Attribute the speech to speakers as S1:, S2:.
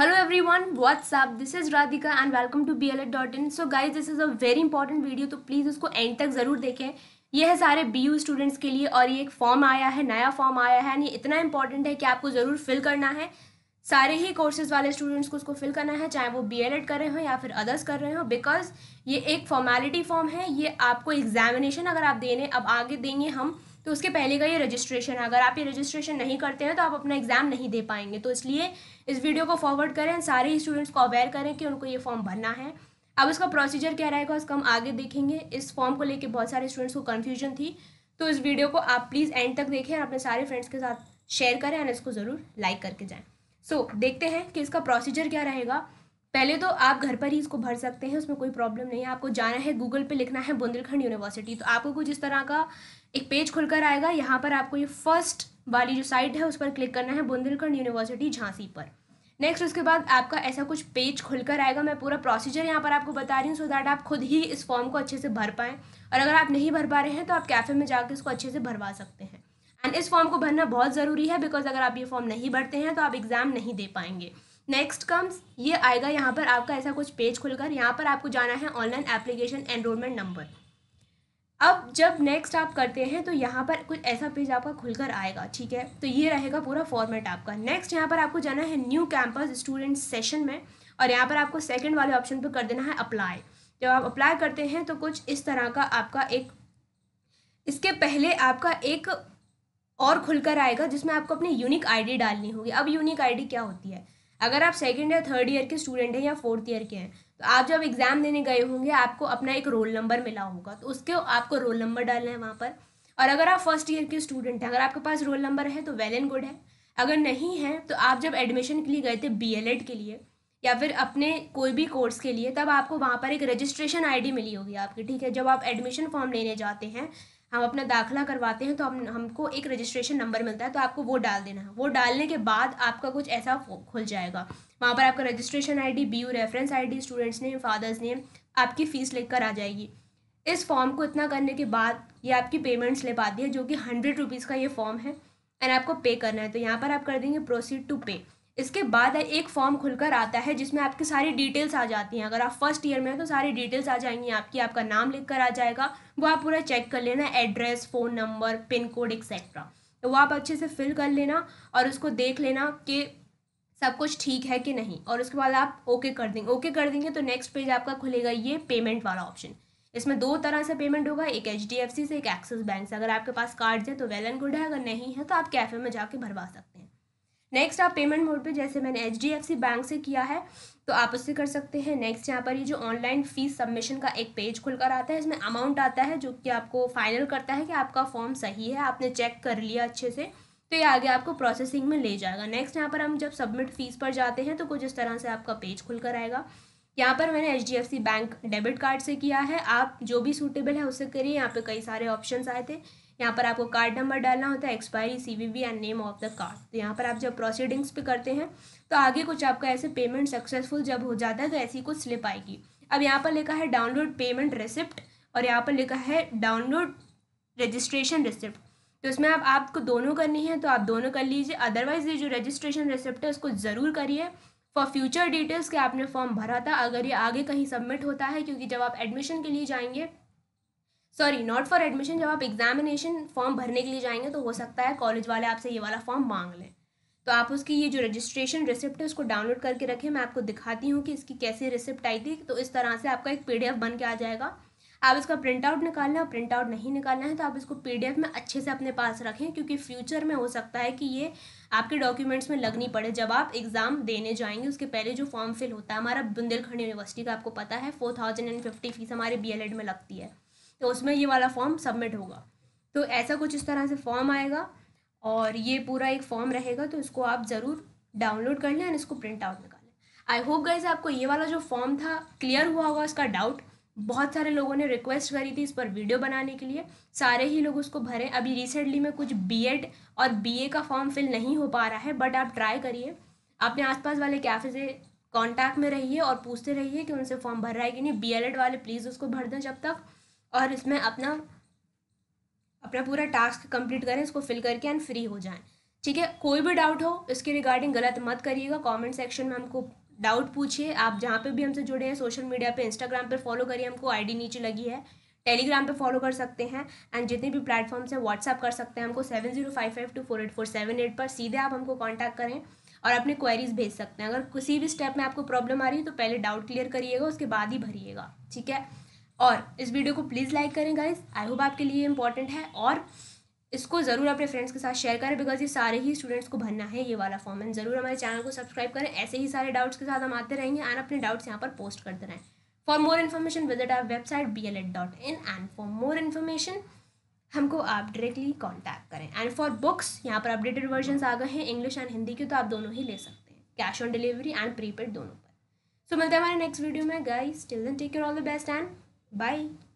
S1: hello everyone this is Radhika and welcome to B L Ed dot in so guys this is a very important video तो please उसको end तक ज़रूर देखें ये है सारे बी यू स्टूडेंट्स के लिए और ये एक फॉर्म आया है नया फॉर्म आया है ये इतना इंपॉर्टेंट है कि आपको ज़रूर फिल करना है सारे ही कोर्सेज वाले स्टूडेंट्स को उसको फिल करना है चाहे वो बी एल एड कर रहे हो या फिर अदर्स कर रहे हो बिकॉज ये एक फॉर्मेलिटी फॉर्म है ये आपको एग्जामिनेशन अगर आप देने अब आगे देंगे हम तो उसके पहले का ये रजिस्ट्रेशन है अगर आप ये रजिस्ट्रेशन नहीं करते हैं तो आप अपना एग्ज़ाम नहीं दे पाएंगे तो इसलिए इस वीडियो को फॉरवर्ड करें सारे स्टूडेंट्स को अवेयर करें कि उनको ये फॉर्म भरना है अब इसका प्रोसीजर क्या रहेगा उसका हम आगे देखेंगे इस फॉर्म को लेकर बहुत सारे स्टूडेंट्स को कन्फ्यूजन थी तो इस वीडियो को आप प्लीज़ एंड तक देखें और अपने सारे फ्रेंड्स के साथ शेयर करें और इसको ज़रूर लाइक करके जाएँ सो देखते हैं कि इसका प्रोसीजर क्या रहेगा पहले तो आप घर पर ही इसको भर सकते हैं उसमें कोई प्रॉब्लम नहीं है आपको जाना है गूगल पे लिखना है बुंदेलखंड यूनिवर्सिटी तो आपको कुछ इस तरह का एक पेज खुलकर आएगा यहाँ पर आपको ये फर्स्ट वाली जो साइट है उस पर क्लिक करना है बुंदेलखंड यूनिवर्सिटी झांसी पर नेक्स्ट उसके बाद आपका ऐसा कुछ पेज खुलकर आएगा मैं पूरा प्रोसीजर यहाँ पर आपको बता रही हूँ सो दैट आप खुद ही इस फॉर्म को अच्छे से भर पाएँ और अगर आप नहीं भर पा रहे हैं तो आप कैफ़े में जाकर इसको अच्छे से भरवा सकते हैं एंड इस फॉर्म को भरना बहुत ज़रूरी है बिकॉज अगर आप ये फॉर्म नहीं भरते हैं तो आप एग्ज़ाम नहीं दे पाएंगे नेक्स्ट कम्स ये आएगा यहाँ पर आपका ऐसा कुछ पेज खुलकर यहाँ पर आपको जाना है ऑनलाइन एप्लीकेशन एनरोलमेंट नंबर अब जब नेक्स्ट आप करते हैं तो यहाँ पर कुछ ऐसा पेज आपका खुलकर आएगा ठीक है तो ये रहेगा पूरा फॉर्मेट आपका नेक्स्ट यहाँ पर आपको जाना है न्यू कैंपस स्टूडेंट सेशन में और यहाँ पर आपको सेकेंड वाले ऑप्शन पर कर देना है अप्लाई जब आप अप्लाई करते हैं तो कुछ इस तरह का आपका एक इसके पहले आपका एक और खुलकर आएगा जिसमें आपको अपनी यूनिक आईडी डालनी होगी अब यूनिक आईडी क्या होती है अगर आप सेकेंड या थर्ड ईयर के स्टूडेंट हैं या फोर्थ ईयर के हैं तो आप जब एग्ज़ाम देने गए होंगे आपको अपना एक रोल नंबर मिला होगा तो उसके आपको रोल नंबर डालना है वहाँ पर और अगर आप फर्स्ट ईयर के स्टूडेंट हैं अगर आपके पास रोल नंबर है तो वेल एंड गुड है अगर नहीं है तो आप जब एडमिशन के लिए गए थे बी के लिए या फिर अपने कोई भी कोर्स के लिए तब आपको वहाँ पर एक रजिस्ट्रेशन आईडी मिली होगी आपकी ठीक है जब आप एडमिशन फॉर्म लेने जाते हैं हम अपना दाखिला करवाते हैं तो हम हमको एक रजिस्ट्रेशन नंबर मिलता है तो आपको वो डाल देना है वो डालने के बाद आपका कुछ ऐसा खुल जाएगा वहाँ पर आपका registration B U reference D students name father's name आपकी फ़ीस लिखकर आ जाएगी इस फॉर्म को इतना करने के बाद ये आपकी पेमेंट्स ले पाती है जो कि हंड्रेड रुपीज़ का ये फॉर्म है एंड आपको पे करना है तो यहाँ पर आप कर देंगे प्रोसीड टू पे इसके बाद एक फॉर्म खुलकर आता है जिसमें आपकी सारी डिटेल्स आ जाती हैं अगर आप फर्स्ट ईयर में हैं तो सारी डिटेल्स आ जाएंगी आपकी आपका नाम लिख कर आ जाएगा वो आप पूरा चेक कर लेना address phone number pin code etcetera तो वो आप अच्छे से फिल कर लेना और उसको देख लेना कि सब कुछ ठीक है कि नहीं और उसके बाद आप ओके कर देंगे ओके कर देंगे तो नेक्स्ट पेज आपका खुलेगा ये पेमेंट वाला ऑप्शन इसमें दो तरह से पेमेंट होगा एक एच से एक एक्सिस बैंक से अगर आपके पास कार्ड है तो वेल एंड गुड है अगर नहीं है तो आप कैफ़े में जाके भरवा सकते हैं नेक्स्ट आप पेमेंट मोड पे जैसे मैंने एच बैंक से किया है तो आप उससे कर सकते हैं नेक्स्ट यहाँ पर ये जो ऑनलाइन फीस सबमिशन का एक पेज खुलकर आता है इसमें अमाउंट आता है जो कि आपको फाइनल करता है कि आपका फॉर्म सही है आपने चेक कर लिया अच्छे से तो ये आगे आपको प्रोसेसिंग में ले जाएगा नेक्स्ट यहाँ पर हम जब सबमिट फीस पर जाते हैं तो कुछ इस तरह से आपका पेज खुलकर आएगा यहाँ पर मैंने एच बैंक डेबिट कार्ड से किया है आप जो भी सूटेबल है उसे करिए यहाँ पे कई सारे ऑप्शन आए थे यहाँ पर आपको कार्ड नंबर डालना होता है expiry C V and name of the card तो यहाँ पर आप जब प्रोसीडिंग्स पे करते हैं तो आगे कुछ आपका ऐसे पेमेंट सक्सेसफुल जब हो जाता है तो ऐसी कुछ स्लिप आएगी अब यहाँ पर लिखा है डाउनलोड पेमेंट रिसिप्ट और यहाँ पर लिखा है डाउनलोड रजिस्ट्रेशन रिसिप्ट तो इसमें आप आपको दोनों करनी है तो आप दोनों कर लीजिए अदरवाइज़ ये जो रजिस्ट्रेशन रिसिप्ट है उसको ज़रूर करिए फॉर फ्यूचर डिटेल्स के आपने फॉर्म भरा था अगर ये आगे कहीं सबमिट होता है क्योंकि जब आप एडमिशन के लिए जाएंगे सॉरी नॉट फॉर एडमिशन जब आप एग्जामिनेशन फॉर्म भरने के लिए जाएंगे तो हो सकता है कॉलेज वाले आपसे ये वाला फॉर्म मांग लें तो आप उसकी ये जो रजिस्ट्रेशन रिसिप्ट है उसको डाउनलोड करके रखें मैं आपको दिखाती हूँ कि इसकी कैसी रिसिप्ट आई थी तो इस तरह से आपका एक पी बन के आ जाएगा आप इसका प्रिंट आउट निकालना है और प्रिंट आउट नहीं निकालना है तो आप इसको पीडीएफ में अच्छे से अपने पास रखें क्योंकि फ्यूचर में हो सकता है कि ये आपके डॉक्यूमेंट्स में लगनी पड़े जब आप एग्ज़ाम देने जाएंगे उसके पहले जो फॉर्म फिल होता है हमारा बुंदेलखंड यूनिवर्सिटी का आपको पता है four thousand and fifty fees हमारे बी में लगती है तो उसमें ये वाला फॉर्म सबमिट होगा तो ऐसा कुछ इस तरह से फॉर्म आएगा और ये पूरा एक फॉर्म रहेगा तो इसको आप ज़रूर डाउनलोड कर लें एंड इसको प्रिंट आउट निकालें आई होप गाइज आपको ये वाला जो फॉर्म था क्लियर हुआ होगा इसका डाउट बहुत सारे लोगों ने रिक्वेस्ट करी थी इस पर वीडियो बनाने के लिए सारे ही लोग उसको भरे अभी रिसेंटली में कुछ बीएड और बीए का फॉर्म फिल नहीं हो पा रहा है बट आप ट्राई करिए अपने आसपास वाले कैफे से कांटेक्ट में रहिए और पूछते रहिए कि उनसे फॉर्म भर रहा है कि नहीं एड वाले प्लीज़ उसको भर दें जब तक और इसमें अपना अपना पूरा टास्क कंप्लीट करें इसको फिल करके एंड फ्री हो जाएं ठीक है कोई भी डाउट हो इसके रिगार्डिंग गलत मत करिएगा कमेंट सेक्शन में हमको डाउट पूछिए आप जहाँ पे भी हमसे जुड़े हैं सोशल मीडिया पे इंस्टाग्राम पे फॉलो करिए हमको आईडी नीचे लगी है टेलीग्राम पे फॉलो कर सकते हैं एंड जितने भी प्लेटफॉर्म्स हैं व्हाट्सअप कर सकते हैं हमको seven zero five five two four eight four seven eight पर सीधे आप हमको कॉन्टैक्ट करें और अपने क्वेरीज भेज सकते हैं अगर किसी भी स्टेप में आपको प्रॉब्लम आ रही है तो पहले डाउट क्लियर करिएगा उसके बाद ही भरिएगा ठीक है और इस वीडियो को प्लीज़ लाइक करें गाइज आई होप आपके लिए इंपॉर्टेंट है और इसको ज़रूर अपने फ्रेंड्स के साथ शेयर करें बिकॉज ये सारे ही स्टूडेंट्स को भरना है ये वाला फॉर्म एंड ज़रूर हमारे चैनल को सब्सक्राइब करें ऐसे ही सारे डाउट्स के साथ हम आते रहेंगे एंड अपने डाउट्स यहाँ पर पोस्ट करते रहें for more information visit our website B L Ed dot in and for more information हमको आप डायरेक्टली कॉन्टैक्ट करें एंड फॉर बुक्स यहाँ पर अपडेटेड वर्जन आ गए हैं इंग्लिश एंड हिंदी के तो आप दोनों ही ले सकते हैं cash on delivery and prepaid दोनों पर सो so, मिलते हैं हमारे नेक्स्ट वीडियो में guys till then take care all the best and bye